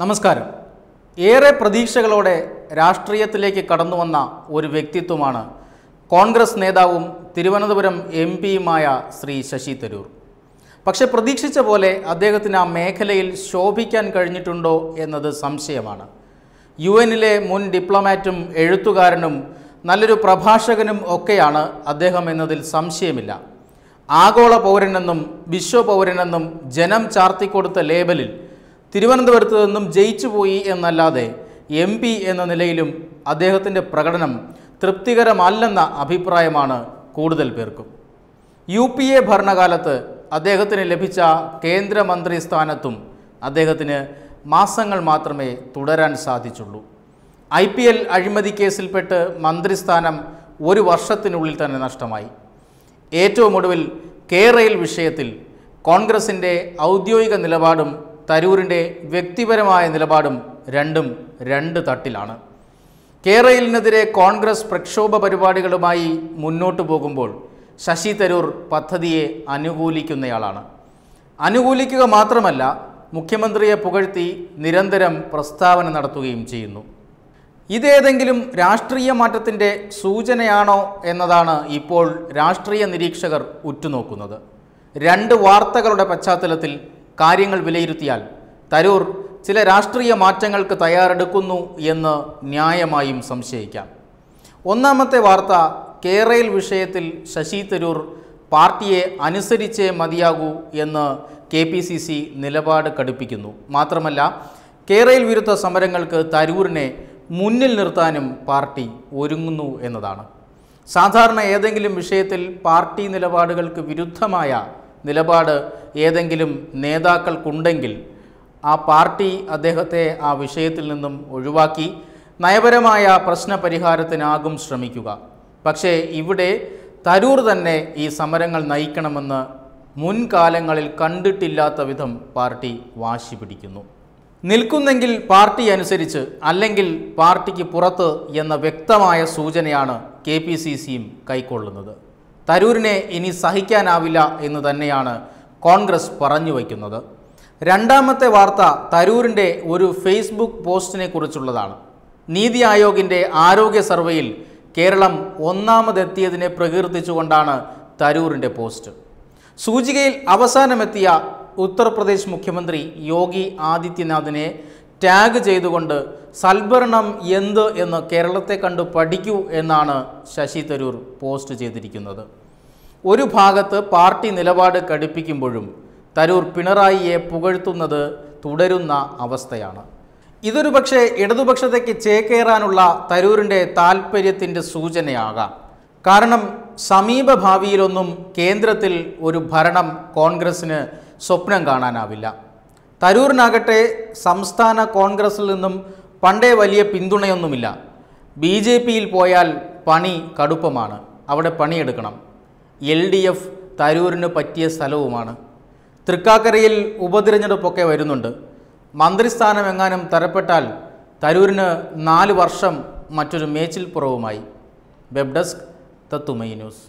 നമസ്കാരം ഏറെ പ്രതീക്ഷകളോടെ രാഷ്ട്രീയത്തിലേക്ക് കടന്നു വന്ന ഒരു വ്യക്തിത്വമാണ് കോൺഗ്രസ് നേതാവും തിരുവനന്തപുരം എം പിയുമായ ശ്രീ ശശി തരൂർ പക്ഷെ പ്രതീക്ഷിച്ച പോലെ അദ്ദേഹത്തിന് ആ മേഖലയിൽ ശോഭിക്കാൻ കഴിഞ്ഞിട്ടുണ്ടോ എന്നത് സംശയമാണ് യു എനിലെ മുൻ ഡിപ്ലോമാറ്റും എഴുത്തുകാരനും നല്ലൊരു പ്രഭാഷകനും ഒക്കെയാണ് അദ്ദേഹം എന്നതിൽ സംശയമില്ല ആഗോള പൗരനെന്നും വിശ്വപൗരനെന്നും ജനം ചാർത്തിക്കൊടുത്ത ലേബലിൽ തിരുവനന്തപുരത്ത് നിന്നും ജയിച്ചു പോയി എന്നല്ലാതെ എം പി എന്ന നിലയിലും അദ്ദേഹത്തിൻ്റെ പ്രകടനം തൃപ്തികരമല്ലെന്ന അഭിപ്രായമാണ് കൂടുതൽ പേർക്കും യു പി എ ഭരണകാലത്ത് അദ്ദേഹത്തിന് ലഭിച്ച കേന്ദ്രമന്ത്രി സ്ഥാനത്തും അദ്ദേഹത്തിന് മാസങ്ങൾ മാത്രമേ തുടരാൻ സാധിച്ചുള്ളൂ ഐ പി എൽ അഴിമതി കേസിൽപ്പെട്ട് മന്ത്രിസ്ഥാനം ഒരു വർഷത്തിനുള്ളിൽ തന്നെ നഷ്ടമായി ഏറ്റവും ഒടുവിൽ കേരയിൽ വിഷയത്തിൽ കോൺഗ്രസിൻ്റെ ഔദ്യോഗിക നിലപാടും തരൂരിൻ്റെ വ്യക്തിപരമായ നിലപാടും രണ്ടും രണ്ട് തട്ടിലാണ് കേരളിനെതിരെ കോൺഗ്രസ് പ്രക്ഷോഭ പരിപാടികളുമായി മുന്നോട്ടു പോകുമ്പോൾ ശശി തരൂർ പദ്ധതിയെ അനുകൂലിക്കുന്നയാളാണ് അനുകൂലിക്കുക മാത്രമല്ല മുഖ്യമന്ത്രിയെ പുകഴ്ത്തി നിരന്തരം പ്രസ്താവന നടത്തുകയും ചെയ്യുന്നു ഇതേതെങ്കിലും രാഷ്ട്രീയ മാറ്റത്തിൻ്റെ സൂചനയാണോ എന്നതാണ് ഇപ്പോൾ രാഷ്ട്രീയ നിരീക്ഷകർ ഉറ്റുനോക്കുന്നത് രണ്ട് വാർത്തകളുടെ പശ്ചാത്തലത്തിൽ കാര്യങ്ങൾ വിലയിരുത്തിയാൽ തരൂർ ചില രാഷ്ട്രീയ മാറ്റങ്ങൾക്ക് തയ്യാറെടുക്കുന്നു എന്ന് ന്യായമായും സംശയിക്കാം ഒന്നാമത്തെ വാർത്ത കേരയിൽ വിഷയത്തിൽ ശശി തരൂർ പാർട്ടിയെ അനുസരിച്ചേ മതിയാകൂ എന്ന് കെ പി സി സി നിലപാട് കടുപ്പിക്കുന്നു മാത്രമല്ല കേരയിൽ വിരുദ്ധ സമരങ്ങൾക്ക് തരൂരിനെ മുന്നിൽ നിർത്താനും പാർട്ടി ഒരുങ്ങുന്നു എന്നതാണ് സാധാരണ ഏതെങ്കിലും വിഷയത്തിൽ പാർട്ടി നിലപാടുകൾക്ക് വിരുദ്ധമായ നിലപാട് ഏതെങ്കിലും നേതാക്കൾക്കുണ്ടെങ്കിൽ ആ പാർട്ടി അദ്ദേഹത്തെ ആ വിഷയത്തിൽ നിന്നും ഒഴിവാക്കി നയപരമായ പ്രശ്ന പരിഹാരത്തിനാകും ശ്രമിക്കുക പക്ഷേ ഇവിടെ തരൂർ തന്നെ ഈ സമരങ്ങൾ നയിക്കണമെന്ന് മുൻകാലങ്ങളിൽ കണ്ടിട്ടില്ലാത്ത വിധം പാർട്ടി വാശി പിടിക്കുന്നു നിൽക്കുന്നെങ്കിൽ പാർട്ടി അനുസരിച്ച് അല്ലെങ്കിൽ പാർട്ടിക്ക് പുറത്ത് എന്ന വ്യക്തമായ സൂചനയാണ് കെ പി സി സിയും കൈക്കൊള്ളുന്നത് തരൂരിനെ ഇനി സഹിക്കാനാവില്ല എന്ന് തന്നെയാണ് കോൺഗ്രസ് പറഞ്ഞു വയ്ക്കുന്നത് രണ്ടാമത്തെ വാർത്ത തരൂരിൻ്റെ ഒരു ഫേസ്ബുക്ക് പോസ്റ്റിനെ കുറിച്ചുള്ളതാണ് നീതി ആയോഗിൻ്റെ ആരോഗ്യ സർവേയിൽ കേരളം ഒന്നാമതെത്തിയതിനെ പ്രകീർത്തിച്ചുകൊണ്ടാണ് തരൂരിൻ്റെ പോസ്റ്റ് സൂചികയിൽ അവസാനമെത്തിയ ഉത്തർപ്രദേശ് മുഖ്യമന്ത്രി യോഗി ആദിത്യനാഥിനെ ടാഗ് ചെയ്തുകൊണ്ട് സൽഭരണം എന്ത് എന്ന് കേരളത്തെ കണ്ട് പഠിക്കൂ എന്നാണ് ശശി തരൂർ പോസ്റ്റ് ചെയ്തിരിക്കുന്നത് ഒരു ഭാഗത്ത് പാർട്ടി നിലപാട് കടുപ്പിക്കുമ്പോഴും തരൂർ പിണറായിയെ പുകഴ്ത്തുന്നത് തുടരുന്ന അവസ്ഥയാണ് ഇതൊരു പക്ഷേ ഇടതുപക്ഷത്തേക്ക് ചേക്കേറാനുള്ള തരൂരിൻ്റെ താൽപ്പര്യത്തിൻ്റെ സൂചനയാകാം കാരണം സമീപ ഭാവിയിലൊന്നും കേന്ദ്രത്തിൽ ഒരു ഭരണം കോൺഗ്രസ്സിന് സ്വപ്നം കാണാനാവില്ല തരൂരിനാകട്ടെ സംസ്ഥാന കോൺഗ്രസിൽ നിന്നും പണ്ടേ വലിയ പിന്തുണയൊന്നുമില്ല ബി ജെ പിയിൽ പോയാൽ പണി കടുപ്പമാണ് അവിടെ പണിയെടുക്കണം എൽ ഡി എഫ് തരൂരിന് പറ്റിയ സ്ഥലവുമാണ് തൃക്കാക്കരയിൽ ഉപതിരഞ്ഞെടുപ്പൊക്കെ വരുന്നുണ്ട് മന്ത്രിസ്ഥാനം എങ്ങാനും തരപ്പെട്ടാൽ തരൂരിന് നാല് വർഷം മറ്റൊരു മേച്ചിൽപ്പുറവുമായി വെബ് ഡെസ്ക് തത്തുമൈ ന്യൂസ്